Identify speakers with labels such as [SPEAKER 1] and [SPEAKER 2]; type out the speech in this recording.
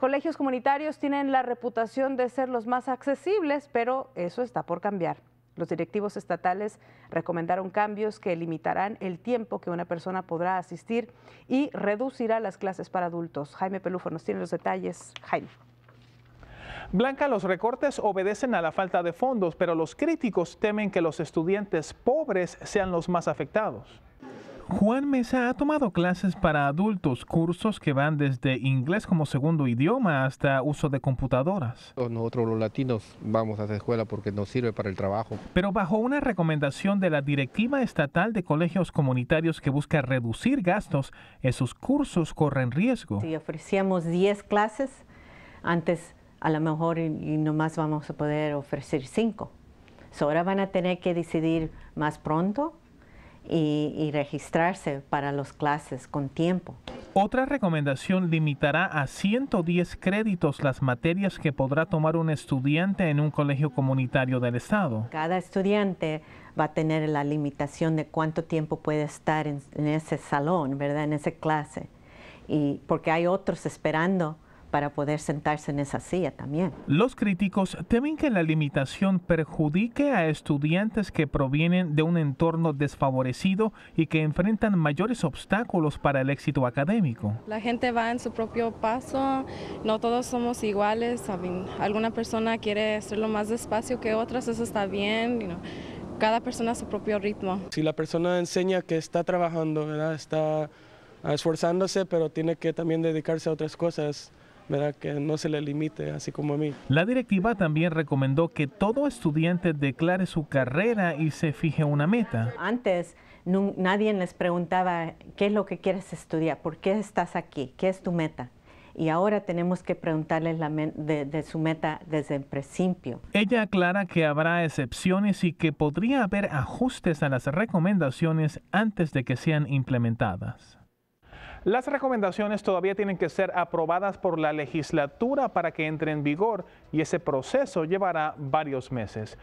[SPEAKER 1] colegios comunitarios tienen la reputación de ser los más accesibles, pero eso está por cambiar. Los directivos estatales recomendaron cambios que limitarán el tiempo que una persona podrá asistir y reducirá las clases para adultos. Jaime Pelufo nos tiene los detalles. Jaime.
[SPEAKER 2] Blanca, los recortes obedecen a la falta de fondos, pero los críticos temen que los estudiantes pobres sean los más afectados. Juan Mesa ha tomado clases para adultos, cursos que van desde inglés como segundo idioma hasta uso de computadoras. Nosotros los latinos vamos a la escuela porque nos sirve para el trabajo. Pero bajo una recomendación de la Directiva Estatal de Colegios Comunitarios que busca reducir gastos, esos cursos corren riesgo. Si
[SPEAKER 1] ofrecíamos 10 clases, antes a lo mejor y, nomás vamos a poder ofrecer 5. ahora van a tener que decidir más pronto y, registrarse para las clases con tiempo.
[SPEAKER 2] Otra recomendación limitará a 110 créditos las materias que podrá tomar un estudiante en un colegio comunitario del Estado.
[SPEAKER 1] Cada estudiante va a tener la limitación de cuánto tiempo puede estar en, ese salón, ¿verdad? En esa clase. Y porque hay otros esperando para poder sentarse en esa silla también.
[SPEAKER 2] Los críticos temen que la limitación perjudique a estudiantes que provienen de un entorno desfavorecido y que enfrentan mayores obstáculos para el éxito académico.
[SPEAKER 1] La gente va en su propio paso, no todos somos iguales, alguna persona quiere hacerlo más despacio que otras, eso está bien. cada persona a su propio ritmo.
[SPEAKER 2] Si la persona enseña que está trabajando, está esforzándose, pero tiene que también dedicarse a otras cosas que no se le limite, así como a mí. La directiva también recomendó que todo estudiante declare su carrera y se fije una meta.
[SPEAKER 1] Antes nadie les preguntaba qué es lo que quieres estudiar, por qué estás aquí, qué es tu meta y ahora tenemos que preguntarles de, su meta desde el principio.
[SPEAKER 2] Ella aclara que habrá excepciones y que podría haber ajustes a las recomendaciones antes de que sean implementadas. Las recomendaciones todavía tienen que ser aprobadas por la legislatura para que entre en vigor y ese proceso llevará varios meses.